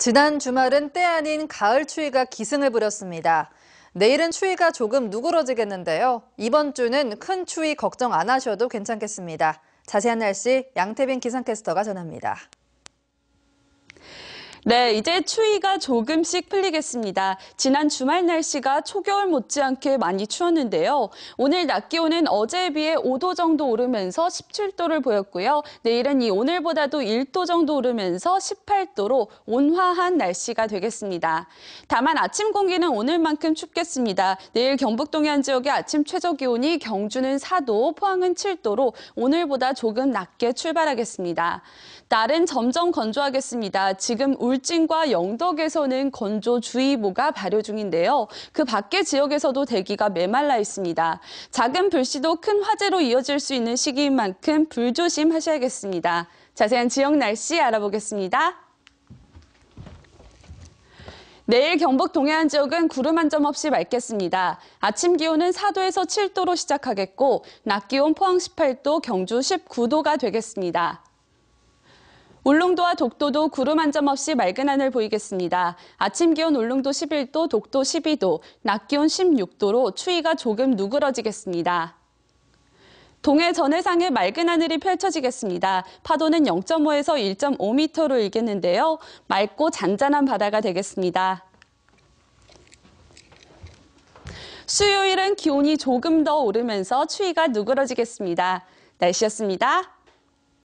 지난 주말은 때 아닌 가을 추위가 기승을 부렸습니다. 내일은 추위가 조금 누그러지겠는데요. 이번 주는 큰 추위 걱정 안 하셔도 괜찮겠습니다. 자세한 날씨 양태빈 기상캐스터가 전합니다. 네, 이제 추위가 조금씩 풀리겠습니다. 지난 주말 날씨가 초겨울 못지않게 많이 추웠는데요. 오늘 낮 기온은 어제에 비해 5도 정도 오르면서 17도를 보였고요. 내일은 이 오늘보다도 1도 정도 오르면서 18도로 온화한 날씨가 되겠습니다. 다만 아침 공기는 오늘만큼 춥겠습니다. 내일 경북 동해안 지역의 아침 최저 기온이 경주는 4도, 포항은 7도로 오늘보다 조금 낮게 출발하겠습니다. 날은 점점 건조하겠습니다. 지금 울 울진과 영덕에서는 건조주의보가 발효 중인데요. 그 밖의 지역에서도 대기가 메말라 있습니다. 작은 불씨도 큰 화재로 이어질 수 있는 시기인 만큼 불조심하셔야겠습니다. 자세한 지역 날씨 알아보겠습니다. 내일 경북 동해안 지역은 구름 한 점 없이 맑겠습니다. 아침 기온은 4도에서 7도로 시작하겠고, 낮 기온 포항 18도, 경주 19도가 되겠습니다. 울릉도와 독도도 구름 한 점 없이 맑은 하늘 보이겠습니다. 아침 기온 울릉도 11도, 독도 12도, 낮 기온 16도로 추위가 조금 누그러지겠습니다. 동해 전해상에 맑은 하늘이 펼쳐지겠습니다. 파도는 0.5에서 1.5m로 일겠는데요. 맑고 잔잔한 바다가 되겠습니다. 수요일은 기온이 조금 더 오르면서 추위가 누그러지겠습니다. 날씨였습니다.